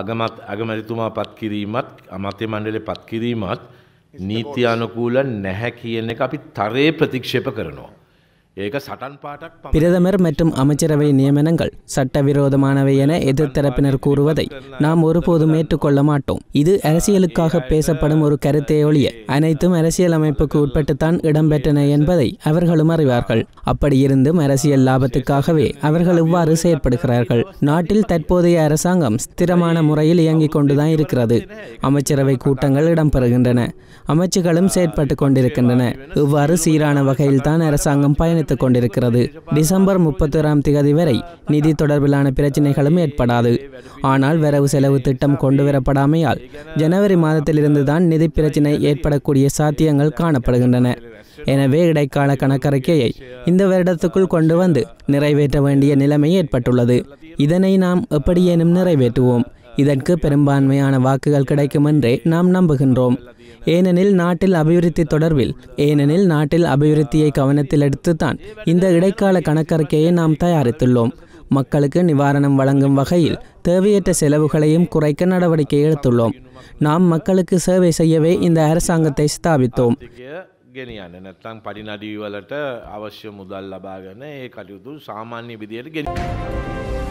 අගමත් අගමැතිතුමා පත්කිරීමත් අමතය මණ්ඩලේ පත්කිරීමත් නීති අනුකූල නැහැ කියන එක අපි තරයේ ප්‍රතික්ෂේප කරනවා. பிரதமர் மற்றும் அமைச்சரவை நியமனங்கள் சட்டவிரோதமானவை என எதிர்த்தரப்பினர் கூறுவதை நாம் ஒருபோதும் ஏற்றுக்கொள்ள மாட்டோம் இது அரசியலுக்காக பேசப்படும் ஒரு கருத்தை ஒழிய அனைத்தும் அரசியல் அமைப்புக்கு உட்பட்டுத்தான் இடம்பெற்றன என்பதை அவர்களும் அறிவார்கள் அப்படியிருந்தும் அரசியல் லாபத்துக்காகவே அவர்கள் இவ்வாறு செயற்படுகிறார்கள் நாட்டில் தற்போதைய அரசாங்கம் ஸ்திரமான முறையில் இயங்கிக் கொண்டுதான் இருக்கிறது அமைச்சரவை கூட்டங்கள் இடம்பெறுகின்றன அமைச்சுகளும் செயற்பட்டுக் கொண்டிருக்கின்றன இவ்வாறு சீரான வகையில்தான் அரசாங்கம் பயணி முன்னெடுத்துக் கொண்டிருக்கிறது டிசம்பர் ஒராம் திகதி வரை நிதி தொடர்பிலான பிரச்சினைகளும் ஏற்படாது ஆனால் வரவு செலவு திட்டம் கொண்டுவரப்படாமையால் ஜனவரி மாதத்திலிருந்துதான் நிதி பிரச்சினை ஏற்படக்கூடிய சாத்தியங்கள் காணப்படுகின்றன எனவே இடைக்கால கணக்கறிக்கையை இந்த வருடத்துக்குள் கொண்டு வந்து நிறைவேற்ற வேண்டிய நிலைமை ஏற்பட்டுள்ளது இதனை நாம் எப்படியேனும் நிறைவேற்றுவோம் இதற்கு பெரும்பான்மையான வாக்குகள் கிடைக்கும் என்றே நாம் நம்புகின்றோம் ஏனெனில் நாட்டில் அபிவிருத்தி தொடர்பில் ஏனெனில் நாட்டில் அபிவிருத்தியை கவனத்தில் எடுத்துத்தான் இந்த இடைக்கால கணக்கறிக்கையை நாம் தயாரித்துள்ளோம் மக்களுக்கு நிவாரணம் வழங்கும் வகையில் தேவையற்ற செலவுகளையும் குறைக்க நடவடிக்கை எடுத்துள்ளோம் நாம் மக்களுக்கு சேவை செய்யவே இந்த அரசாங்கத்தை ஸ்தாபித்தோம் ගෙනියන්න නැත්නම්